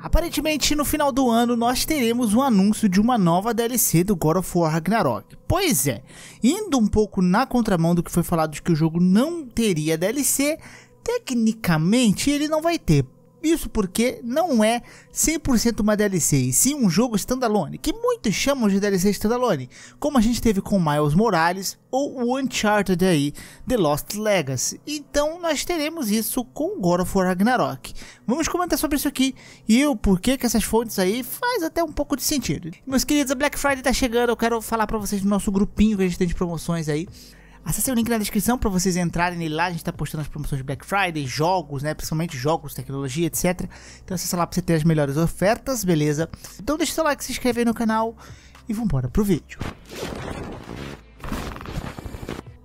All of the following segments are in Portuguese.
Aparentemente, no final do ano, nós teremos um anúncio de uma nova DLC do God of War Ragnarok. Pois é, indo um pouco na contramão do que foi falado de que o jogo não teria DLC, tecnicamente ele não vai ter. Isso porque não é 100% uma DLC, e sim um jogo standalone, que muitos chamam de DLC standalone, como a gente teve com Miles Morales ou o Uncharted aí, The Lost Legacy. Então nós teremos isso com God of War Ragnarok. Vamos comentar sobre isso aqui e o porquê que essas fontes aí faz até um pouco de sentido. Meus queridos, a Black Friday tá chegando, eu quero falar para vocês do nosso grupinho que a gente tem de promoções aí. Acesse o link na descrição para vocês entrarem nele lá. A gente está postando as promoções de Black Friday, jogos, né? Principalmente jogos, tecnologia, etc. Então acessa lá para você ter as melhores ofertas, beleza? Então deixa o seu like, se inscreve aí no canal e vambora pro vídeo.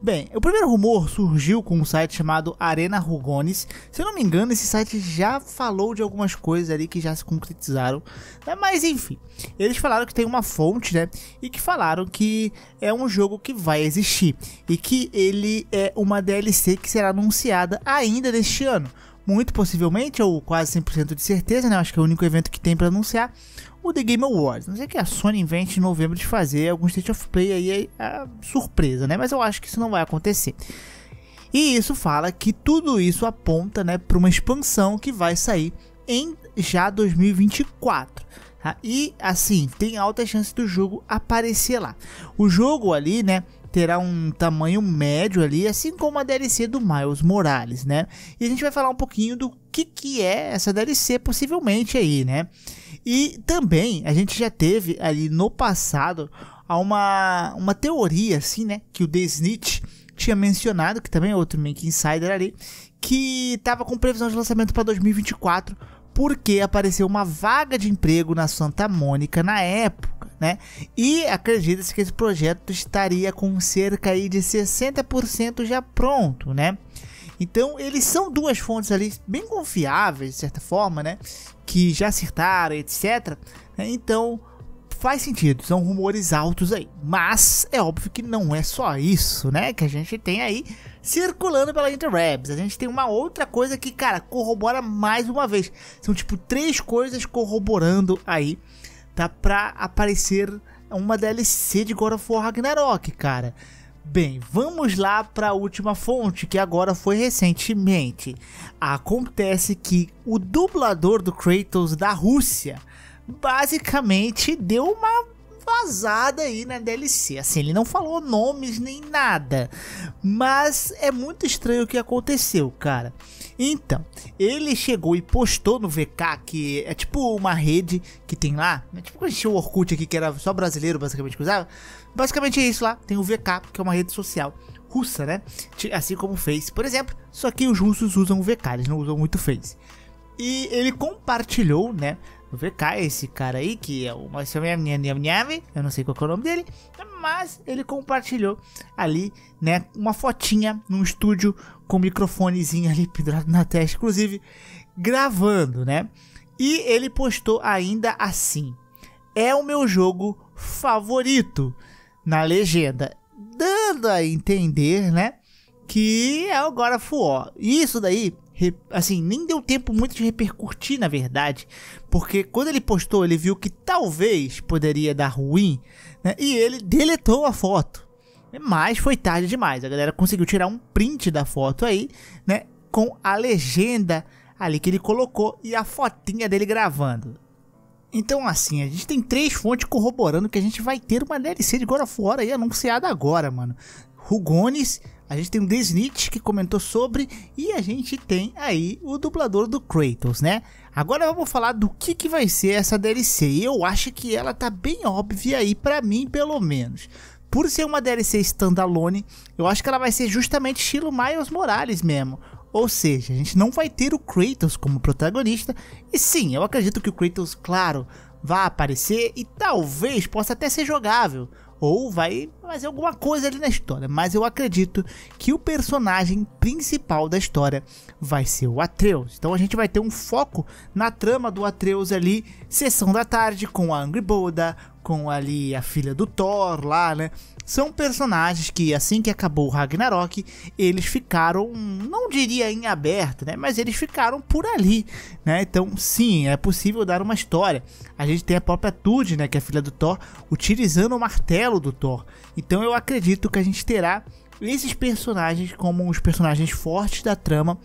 Bem, o primeiro rumor surgiu com um site chamado Arena Rugones. Se eu não me engano, esse site já falou de algumas coisas ali que já se concretizaram. Né? Mas enfim, eles falaram que tem uma fonte, né? E que falaram que é um jogo que vai existir. E que ele é uma DLC que será anunciada ainda neste ano. Muito possivelmente, ou quase 100% de certeza, né? Acho que é o único evento que tem para anunciar o The Game Awards. Não sei que a Sony invente em novembro de fazer algum State of Play aí, é, é, surpresa, né? Mas eu acho que isso não vai acontecer. E isso fala que tudo isso aponta, né, para uma expansão que vai sair em já 2024. Tá? E assim, tem alta chance do jogo aparecer lá. O jogo ali, né, terá um tamanho médio ali, assim como a DLC do Miles Morales, né? E a gente vai falar um pouquinho do que que é essa DLC possivelmente aí, né? E também a gente já teve ali no passado uma, uma teoria, assim, né? Que o The Snitch tinha mencionado, que também é outro Make Insider ali, que estava com previsão de lançamento para 2024, porque apareceu uma vaga de emprego na Santa Mônica na época, né? E acredita-se que esse projeto estaria com cerca aí de 60% já pronto, né? Então, eles são duas fontes ali bem confiáveis, de certa forma, né? que já acertaram, etc. Né? Então faz sentido, são rumores altos aí. Mas é óbvio que não é só isso, né? Que a gente tem aí circulando pela Interwebs. A gente tem uma outra coisa que, cara, corrobora mais uma vez. São tipo três coisas corroborando aí, tá? Pra aparecer uma DLC de God of War Ragnarok, cara. Bem, vamos lá para a última fonte que agora foi recentemente. Acontece que o dublador do Kratos da Rússia basicamente deu uma vazada aí na DLC. Assim, ele não falou nomes nem nada, mas é muito estranho o que aconteceu, cara. Então, ele chegou e postou no VK, que é tipo uma rede que tem lá, né? tipo quando tinha o Orkut aqui, que era só brasileiro basicamente que usava. Basicamente é isso lá, tem o VK, que é uma rede social russa, né? Assim como o Face, por exemplo, só que os russos usam o VK, eles não usam muito o Face. E ele compartilhou, né, VK, esse cara aí, que é o eu não sei qual é o nome dele, mas ele compartilhou ali, né, uma fotinha num estúdio com um microfonezinho ali pendurado na testa, inclusive gravando, né? E ele postou ainda assim: é o meu jogo favorito na legenda, dando a entender, né? Que é o God of War. Isso daí assim, nem deu tempo muito de repercutir, na verdade, porque quando ele postou, ele viu que talvez poderia dar ruim, né? E ele deletou a foto. Mas foi tarde demais. A galera conseguiu tirar um print da foto aí, né, com a legenda ali que ele colocou e a fotinha dele gravando. Então, assim, a gente tem três fontes corroborando que a gente vai ter uma DLC de God of War aí anunciada agora, mano. Rugones, a gente tem o Desnitz que comentou sobre e a gente tem aí o dublador do Kratos, né? Agora vamos falar do que, que vai ser essa DLC. Eu acho que ela tá bem óbvia aí para mim, pelo menos. Por ser uma DLC standalone, eu acho que ela vai ser justamente estilo Miles Morales mesmo. Ou seja, a gente não vai ter o Kratos como protagonista. E sim, eu acredito que o Kratos, claro, vá aparecer e talvez possa até ser jogável ou vai fazer alguma coisa ali na história, mas eu acredito que o personagem principal da história vai ser o Atreus. Então a gente vai ter um foco na trama do Atreus ali, sessão da tarde com a Angry Boda, com ali a filha do Thor lá, né? São personagens que assim que acabou o Ragnarok, eles ficaram, não diria em aberto, né? Mas eles ficaram por ali, né? Então, sim, é possível dar uma história. A gente tem a própria Tud, né, que é a filha do Thor, utilizando o martelo do Thor. Então, eu acredito que a gente terá esses personagens como os personagens fortes da trama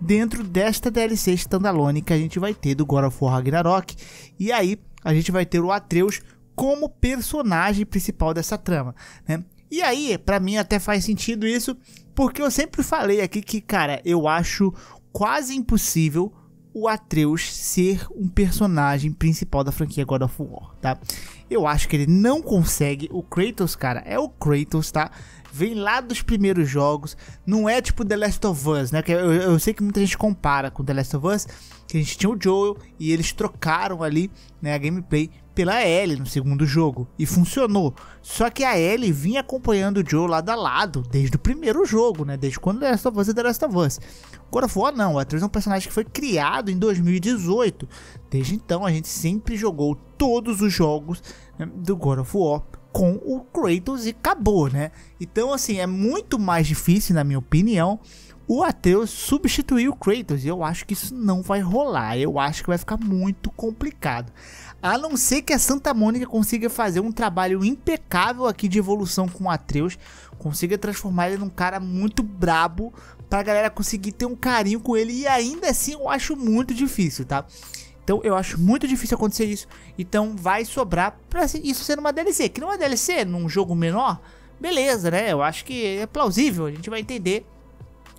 dentro desta DLC standalone que a gente vai ter do God of War Ragnarok. E aí, a gente vai ter o Atreus como personagem principal dessa trama, né? E aí, para mim até faz sentido isso, porque eu sempre falei aqui que, cara, eu acho quase impossível o Atreus ser um personagem principal da franquia God of War, tá? Eu acho que ele não consegue. O Kratos, cara, é o Kratos, tá? Vem lá dos primeiros jogos. Não é tipo The Last of Us, né? Eu, eu sei que muita gente compara com The Last of Us, que a gente tinha o Joel e eles trocaram ali, né, a gameplay pela Ellie no segundo jogo e funcionou. Só que a Ellie vinha acompanhando o Joe lado a lado desde o primeiro jogo, né? Desde quando The Last of Us é The Last of Us. God não, a Atreus é um personagem que foi criado em 2018. Desde então a gente sempre jogou todos os jogos né, do God of War com o Kratos e acabou, né? Então assim, é muito mais difícil na minha opinião o Atreus substituir o Kratos. E eu acho que isso não vai rolar. Eu acho que vai ficar muito complicado. A não ser que a Santa Mônica consiga fazer um trabalho impecável aqui de evolução com o Atreus, consiga transformar ele num cara muito brabo pra galera conseguir ter um carinho com ele. E ainda assim eu acho muito difícil, tá? Então eu acho muito difícil acontecer isso. Então vai sobrar pra isso ser uma DLC. Que numa é DLC, num jogo menor, beleza, né? Eu acho que é plausível, a gente vai entender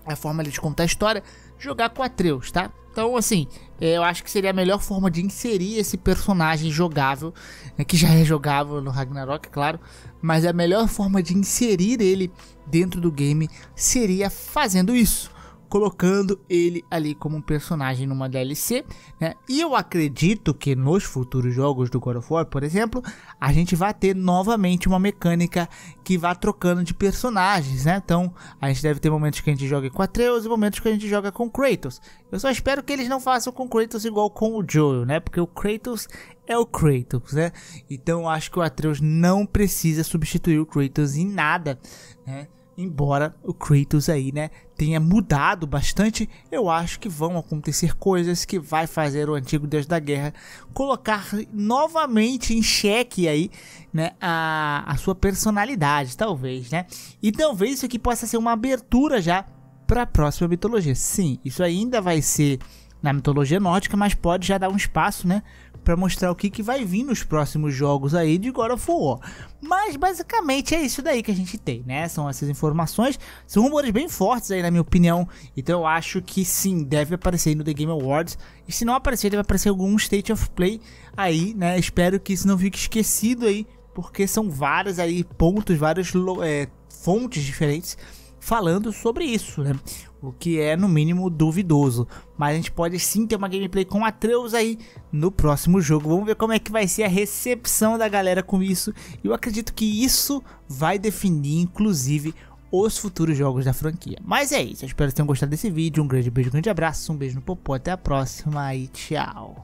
a forma de contar a história, jogar com Atreus, tá? Então, assim, é, eu acho que seria a melhor forma de inserir esse personagem jogável, né, que já é jogável no Ragnarok, é claro, mas a melhor forma de inserir ele dentro do game seria fazendo isso colocando ele ali como um personagem numa DLC, né? E eu acredito que nos futuros jogos do God of War, por exemplo, a gente vai ter novamente uma mecânica que vá trocando de personagens, né? Então, a gente deve ter momentos que a gente joga com Atreus e momentos que a gente joga com Kratos. Eu só espero que eles não façam com Kratos igual com o Joel, né? Porque o Kratos é o Kratos, né? Então, eu acho que o Atreus não precisa substituir o Kratos em nada, né? Embora o Kratos aí, né, tenha mudado bastante, eu acho que vão acontecer coisas que vai fazer o antigo deus da guerra colocar novamente em xeque aí, né, a, a sua personalidade, talvez, né? E talvez isso aqui possa ser uma abertura já para a próxima mitologia. Sim, isso ainda vai ser na mitologia nórdica, mas pode já dar um espaço, né, para mostrar o que, que vai vir nos próximos jogos aí de God of War. Mas basicamente é isso daí que a gente tem, né? São essas informações, são rumores bem fortes aí na minha opinião. Então eu acho que sim, deve aparecer no The Game Awards. E se não aparecer, deve aparecer algum State of Play aí, né? Espero que isso não fique esquecido aí, porque são vários aí pontos, várias é, fontes diferentes falando sobre isso, né? o que é no mínimo duvidoso. Mas a gente pode sim ter uma gameplay com Atreus aí no próximo jogo. Vamos ver como é que vai ser a recepção da galera com isso. Eu acredito que isso vai definir inclusive os futuros jogos da franquia. Mas é isso, eu espero que tenham gostado desse vídeo. Um grande beijo, um grande abraço, um beijo no popô, até a próxima e tchau.